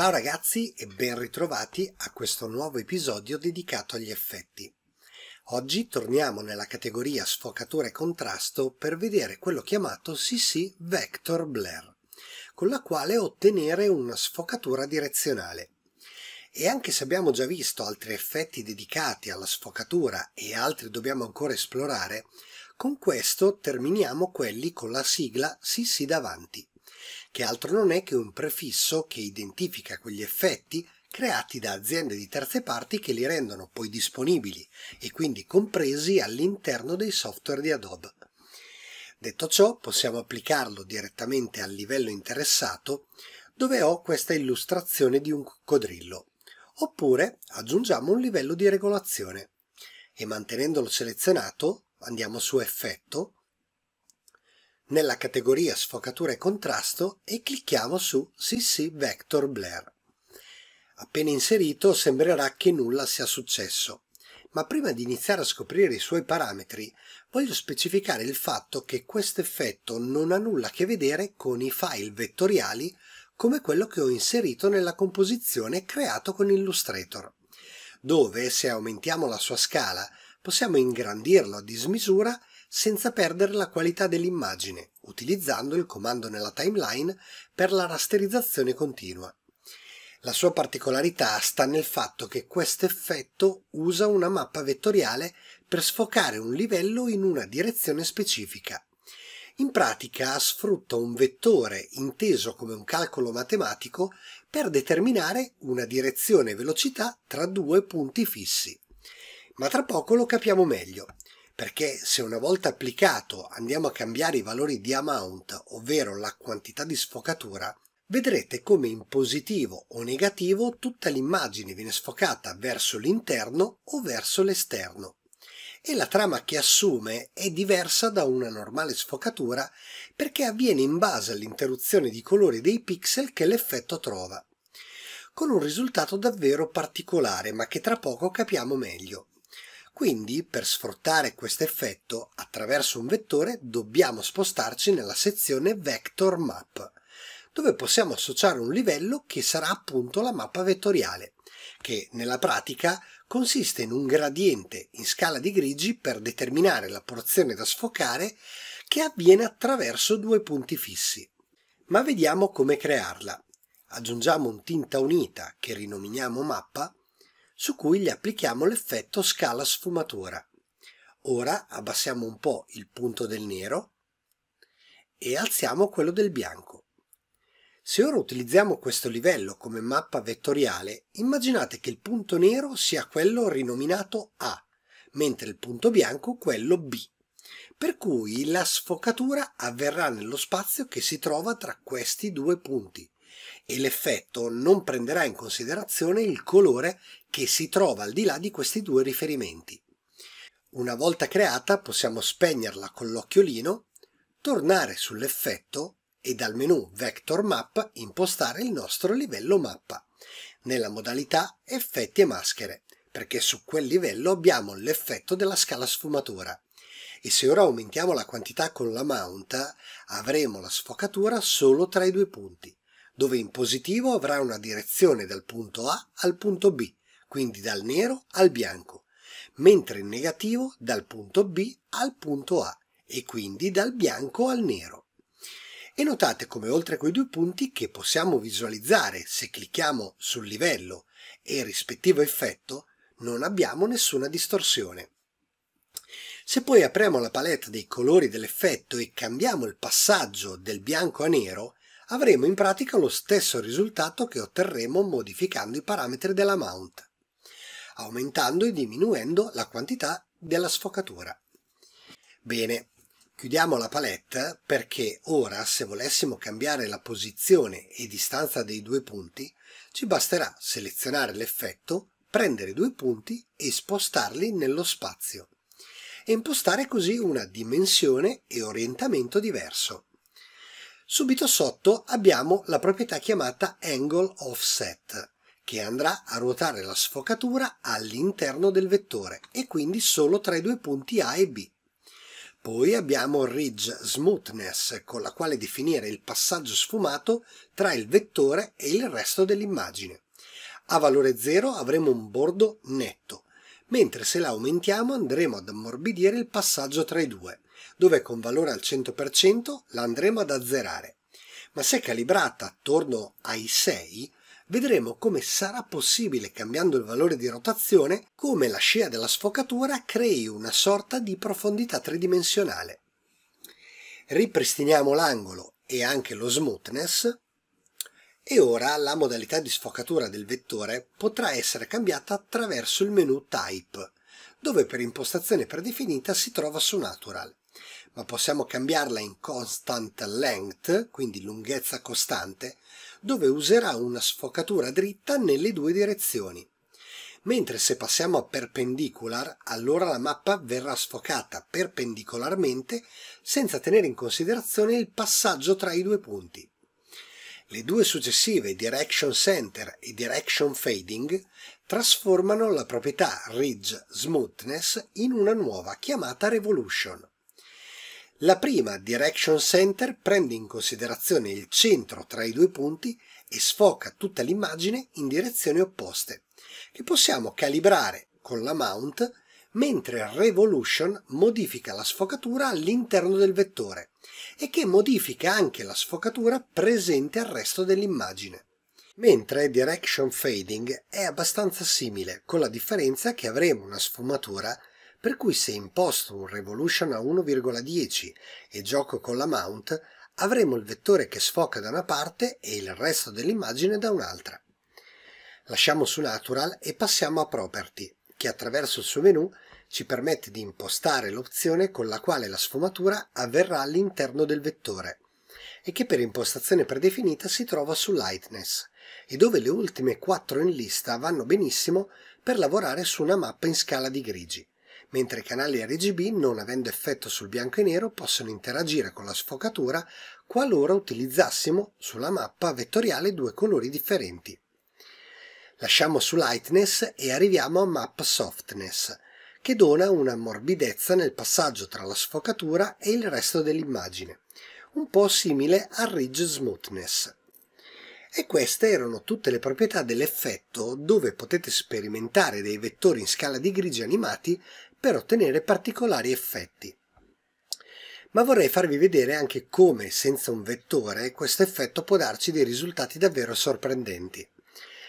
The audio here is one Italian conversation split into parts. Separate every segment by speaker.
Speaker 1: Ciao ragazzi e ben ritrovati a questo nuovo episodio dedicato agli effetti. Oggi torniamo nella categoria sfocatura e contrasto per vedere quello chiamato CC Vector Blur, con la quale ottenere una sfocatura direzionale. E anche se abbiamo già visto altri effetti dedicati alla sfocatura e altri dobbiamo ancora esplorare, con questo terminiamo quelli con la sigla CC davanti che altro non è che un prefisso che identifica quegli effetti creati da aziende di terze parti che li rendono poi disponibili e quindi compresi all'interno dei software di Adobe. Detto ciò, possiamo applicarlo direttamente al livello interessato, dove ho questa illustrazione di un coccodrillo, oppure aggiungiamo un livello di regolazione e mantenendolo selezionato andiamo su Effetto, nella categoria sfocatura e contrasto e clicchiamo su CC Vector Blur. Appena inserito sembrerà che nulla sia successo, ma prima di iniziare a scoprire i suoi parametri voglio specificare il fatto che questo effetto non ha nulla a che vedere con i file vettoriali come quello che ho inserito nella composizione creato con Illustrator, dove se aumentiamo la sua scala possiamo ingrandirlo a dismisura senza perdere la qualità dell'immagine, utilizzando il comando nella timeline per la rasterizzazione continua. La sua particolarità sta nel fatto che questo effetto usa una mappa vettoriale per sfocare un livello in una direzione specifica. In pratica sfrutta un vettore inteso come un calcolo matematico per determinare una direzione e velocità tra due punti fissi. Ma tra poco lo capiamo meglio perché se una volta applicato andiamo a cambiare i valori di amount, ovvero la quantità di sfocatura, vedrete come in positivo o negativo tutta l'immagine viene sfocata verso l'interno o verso l'esterno e la trama che assume è diversa da una normale sfocatura perché avviene in base all'interruzione di colori dei pixel che l'effetto trova, con un risultato davvero particolare ma che tra poco capiamo meglio. Quindi per sfruttare questo effetto attraverso un vettore dobbiamo spostarci nella sezione Vector Map dove possiamo associare un livello che sarà appunto la mappa vettoriale che nella pratica consiste in un gradiente in scala di grigi per determinare la porzione da sfocare che avviene attraverso due punti fissi. Ma vediamo come crearla. Aggiungiamo un tinta unita che rinominiamo mappa su cui gli applichiamo l'effetto scala sfumatura. Ora abbassiamo un po' il punto del nero e alziamo quello del bianco. Se ora utilizziamo questo livello come mappa vettoriale, immaginate che il punto nero sia quello rinominato A, mentre il punto bianco quello B, per cui la sfocatura avverrà nello spazio che si trova tra questi due punti, e l'effetto non prenderà in considerazione il colore che si trova al di là di questi due riferimenti. Una volta creata possiamo spegnerla con l'occhiolino, tornare sull'effetto e dal menu Vector Map impostare il nostro livello mappa nella modalità effetti e maschere perché su quel livello abbiamo l'effetto della scala sfumatura e se ora aumentiamo la quantità con la mount avremo la sfocatura solo tra i due punti dove in positivo avrà una direzione dal punto A al punto B, quindi dal nero al bianco, mentre in negativo dal punto B al punto A e quindi dal bianco al nero. E notate come oltre a quei due punti che possiamo visualizzare se clicchiamo sul livello e il rispettivo effetto, non abbiamo nessuna distorsione. Se poi apriamo la palette dei colori dell'effetto e cambiamo il passaggio del bianco a nero, avremo in pratica lo stesso risultato che otterremo modificando i parametri della mount, aumentando e diminuendo la quantità della sfocatura. Bene, chiudiamo la palette perché ora se volessimo cambiare la posizione e distanza dei due punti, ci basterà selezionare l'effetto, prendere due punti e spostarli nello spazio e impostare così una dimensione e orientamento diverso. Subito sotto abbiamo la proprietà chiamata angle offset, che andrà a ruotare la sfocatura all'interno del vettore e quindi solo tra i due punti A e B. Poi abbiamo Ridge Smoothness, con la quale definire il passaggio sfumato tra il vettore e il resto dell'immagine. A valore 0 avremo un bordo netto, mentre se la aumentiamo andremo ad ammorbidire il passaggio tra i due, dove con valore al 100% la andremo ad azzerare. Ma se calibrata attorno ai 6, vedremo come sarà possibile, cambiando il valore di rotazione, come la scia della sfocatura crei una sorta di profondità tridimensionale. Ripristiniamo l'angolo e anche lo smoothness e ora la modalità di sfocatura del vettore potrà essere cambiata attraverso il menu Type, dove per impostazione predefinita si trova su Natural ma possiamo cambiarla in constant length, quindi lunghezza costante, dove userà una sfocatura dritta nelle due direzioni. Mentre se passiamo a perpendicular, allora la mappa verrà sfocata perpendicolarmente senza tenere in considerazione il passaggio tra i due punti. Le due successive Direction Center e Direction Fading trasformano la proprietà Ridge Smoothness in una nuova chiamata Revolution. La prima Direction Center prende in considerazione il centro tra i due punti e sfoca tutta l'immagine in direzioni opposte, che possiamo calibrare con la mount, mentre Revolution modifica la sfocatura all'interno del vettore e che modifica anche la sfocatura presente al resto dell'immagine. Mentre Direction Fading è abbastanza simile, con la differenza che avremo una sfumatura per cui se imposto un Revolution a 1,10 e gioco con la mount, avremo il vettore che sfoca da una parte e il resto dell'immagine da un'altra. Lasciamo su Natural e passiamo a Property, che attraverso il suo menu ci permette di impostare l'opzione con la quale la sfumatura avverrà all'interno del vettore e che per impostazione predefinita si trova su Lightness e dove le ultime quattro in lista vanno benissimo per lavorare su una mappa in scala di grigi mentre i canali RGB, non avendo effetto sul bianco e nero, possono interagire con la sfocatura qualora utilizzassimo sulla mappa vettoriale due colori differenti. Lasciamo su Lightness e arriviamo a Map Softness, che dona una morbidezza nel passaggio tra la sfocatura e il resto dell'immagine, un po' simile al Ridge Smoothness e queste erano tutte le proprietà dell'effetto dove potete sperimentare dei vettori in scala di grigi animati per ottenere particolari effetti. Ma vorrei farvi vedere anche come, senza un vettore, questo effetto può darci dei risultati davvero sorprendenti.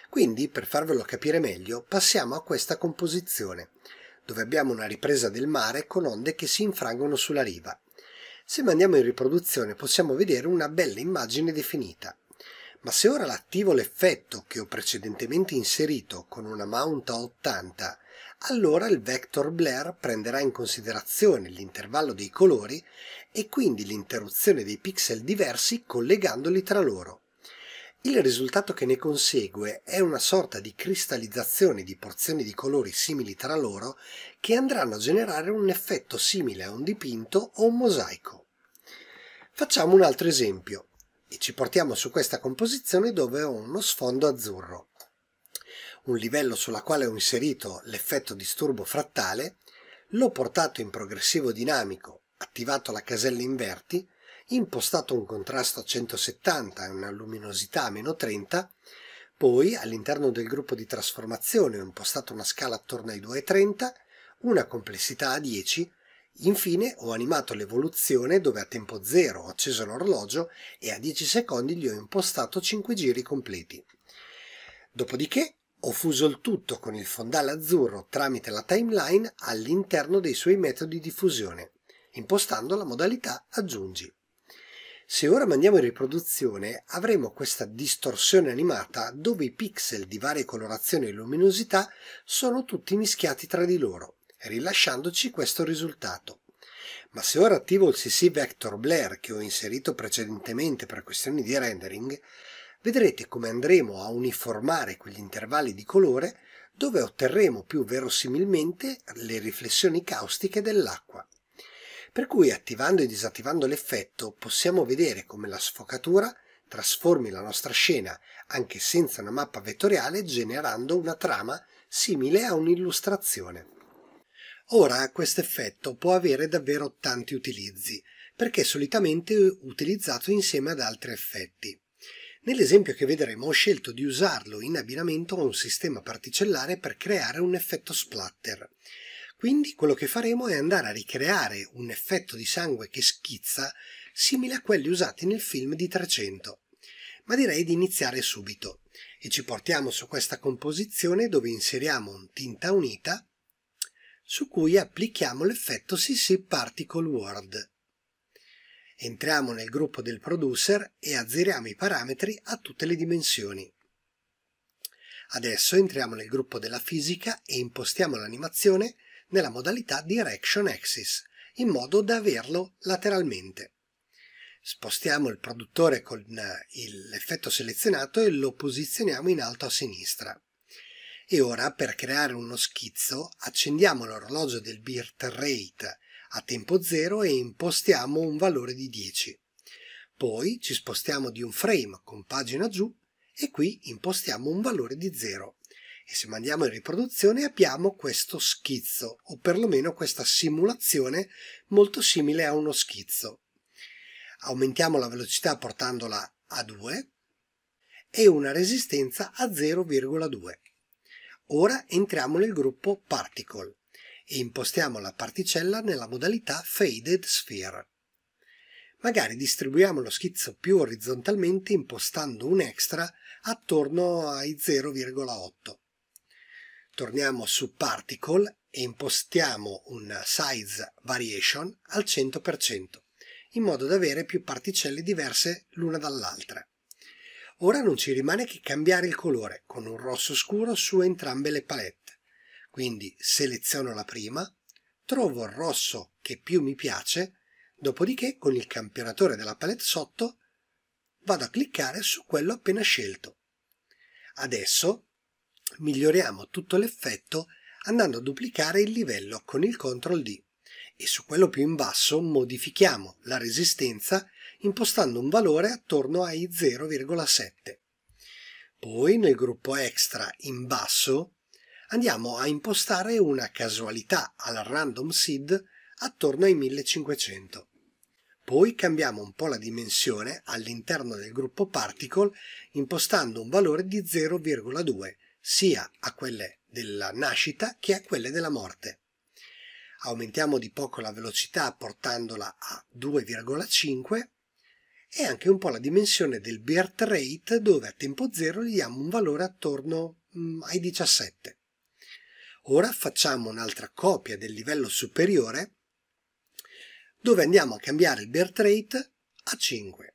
Speaker 1: Quindi, per farvelo capire meglio, passiamo a questa composizione, dove abbiamo una ripresa del mare con onde che si infrangono sulla riva. Se mandiamo in riproduzione possiamo vedere una bella immagine definita ma se ora l'attivo l'effetto che ho precedentemente inserito con una mount a 80, allora il vector blur prenderà in considerazione l'intervallo dei colori e quindi l'interruzione dei pixel diversi collegandoli tra loro. Il risultato che ne consegue è una sorta di cristallizzazione di porzioni di colori simili tra loro che andranno a generare un effetto simile a un dipinto o un mosaico. Facciamo un altro esempio e ci portiamo su questa composizione dove ho uno sfondo azzurro, un livello sulla quale ho inserito l'effetto disturbo frattale, l'ho portato in progressivo dinamico, attivato la casella inverti, impostato un contrasto a 170 e una luminosità a meno 30, poi all'interno del gruppo di trasformazione ho impostato una scala attorno ai 2,30, una complessità a 10 Infine ho animato l'evoluzione dove a tempo zero ho acceso l'orologio e a 10 secondi gli ho impostato 5 giri completi. Dopodiché ho fuso il tutto con il fondale azzurro tramite la timeline all'interno dei suoi metodi di fusione, impostando la modalità aggiungi. Se ora mandiamo in riproduzione avremo questa distorsione animata dove i pixel di varie colorazioni e luminosità sono tutti mischiati tra di loro rilasciandoci questo risultato. Ma se ora attivo il CC Vector Blur che ho inserito precedentemente per questioni di rendering, vedrete come andremo a uniformare quegli intervalli di colore dove otterremo più verosimilmente le riflessioni caustiche dell'acqua. Per cui attivando e disattivando l'effetto possiamo vedere come la sfocatura trasformi la nostra scena anche senza una mappa vettoriale generando una trama simile a un'illustrazione. Ora questo effetto può avere davvero tanti utilizzi, perché è solitamente utilizzato insieme ad altri effetti. Nell'esempio che vedremo ho scelto di usarlo in abbinamento a un sistema particellare per creare un effetto splatter. Quindi quello che faremo è andare a ricreare un effetto di sangue che schizza simile a quelli usati nel film di 300. Ma direi di iniziare subito e ci portiamo su questa composizione dove inseriamo un tinta unita su cui applichiamo l'effetto CC Particle Word. Entriamo nel gruppo del producer e azzeriamo i parametri a tutte le dimensioni. Adesso entriamo nel gruppo della fisica e impostiamo l'animazione nella modalità Direction Axis, in modo da averlo lateralmente. Spostiamo il produttore con eh, l'effetto selezionato e lo posizioniamo in alto a sinistra. E ora per creare uno schizzo accendiamo l'orologio del birt rate a tempo 0 e impostiamo un valore di 10. Poi ci spostiamo di un frame con pagina giù e qui impostiamo un valore di 0 e se mandiamo in riproduzione abbiamo questo schizzo o perlomeno questa simulazione molto simile a uno schizzo. Aumentiamo la velocità portandola a 2 e una resistenza a 0,2. Ora entriamo nel gruppo Particle e impostiamo la particella nella modalità Faded Sphere. Magari distribuiamo lo schizzo più orizzontalmente impostando un extra attorno ai 0,8. Torniamo su Particle e impostiamo un Size Variation al 100%, in modo da avere più particelle diverse l'una dall'altra. Ora non ci rimane che cambiare il colore con un rosso scuro su entrambe le palette. Quindi seleziono la prima, trovo il rosso che più mi piace, dopodiché con il campionatore della palette sotto vado a cliccare su quello appena scelto. Adesso miglioriamo tutto l'effetto andando a duplicare il livello con il CTRL D e su quello più in basso modifichiamo la resistenza impostando un valore attorno ai 0,7. Poi nel gruppo extra in basso andiamo a impostare una casualità al random seed attorno ai 1500. Poi cambiamo un po' la dimensione all'interno del gruppo particle impostando un valore di 0,2 sia a quelle della nascita che a quelle della morte. Aumentiamo di poco la velocità portandola a 2,5 e anche un po' la dimensione del birth rate dove a tempo zero gli diamo un valore attorno mh, mm, ai 17. Ora facciamo un'altra copia del livello superiore dove andiamo a cambiare il birth rate a 5.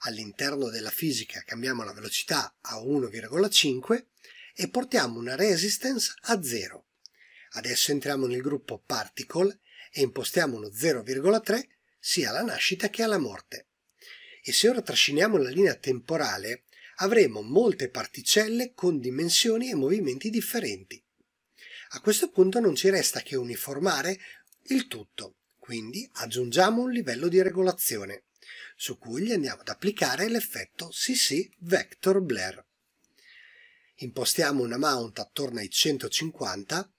Speaker 1: All'interno della fisica cambiamo la velocità a 1,5 e portiamo una resistance a 0. Adesso entriamo nel gruppo particle e impostiamo uno 0,3 sia alla nascita che alla morte e se ora trasciniamo la linea temporale avremo molte particelle con dimensioni e movimenti differenti. A questo punto non ci resta che uniformare il tutto, quindi aggiungiamo un livello di regolazione, su cui gli andiamo ad applicare l'effetto CC Vector Blur. Impostiamo una mount attorno ai 150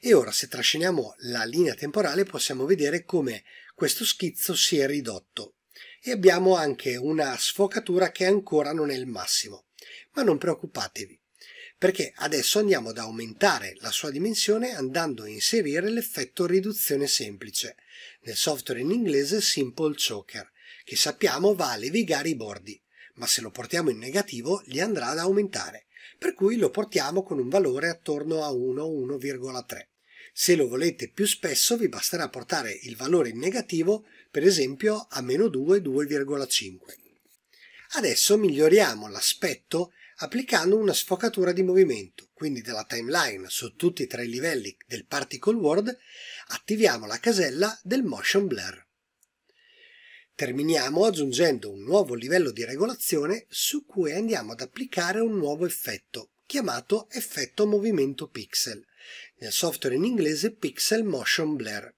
Speaker 1: e ora se trasciniamo la linea temporale possiamo vedere come questo schizzo si è ridotto e abbiamo anche una sfocatura che ancora non è il massimo. Ma non preoccupatevi, perché adesso andiamo ad aumentare la sua dimensione andando a inserire l'effetto riduzione semplice, nel software in inglese Simple Choker, che sappiamo va a levigare i bordi, ma se lo portiamo in negativo li andrà ad aumentare, per cui lo portiamo con un valore attorno a 1-1,3. Se lo volete più spesso vi basterà portare il valore in negativo per esempio a meno 2, 2,5. Adesso miglioriamo l'aspetto applicando una sfocatura di movimento, quindi dalla timeline su tutti e tre i livelli del Particle World attiviamo la casella del Motion Blur. Terminiamo aggiungendo un nuovo livello di regolazione su cui andiamo ad applicare un nuovo effetto, chiamato effetto movimento pixel, nel software in inglese Pixel Motion Blur,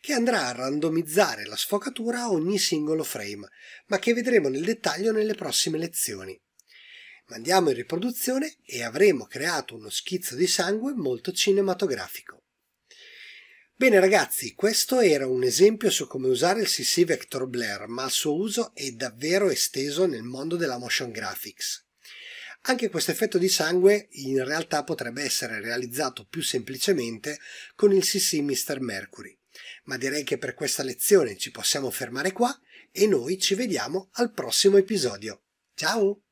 Speaker 1: che andrà a randomizzare la sfocatura a ogni singolo frame, ma che vedremo nel dettaglio nelle prossime lezioni. Mandiamo in riproduzione e avremo creato uno schizzo di sangue molto cinematografico. Bene ragazzi, questo era un esempio su come usare il CC Vector Blur, ma il suo uso è davvero esteso nel mondo della motion graphics. Anche questo effetto di sangue in realtà potrebbe essere realizzato più semplicemente con il CC Mr. Mercury ma direi che per questa lezione ci possiamo fermare qua e noi ci vediamo al prossimo episodio. Ciao!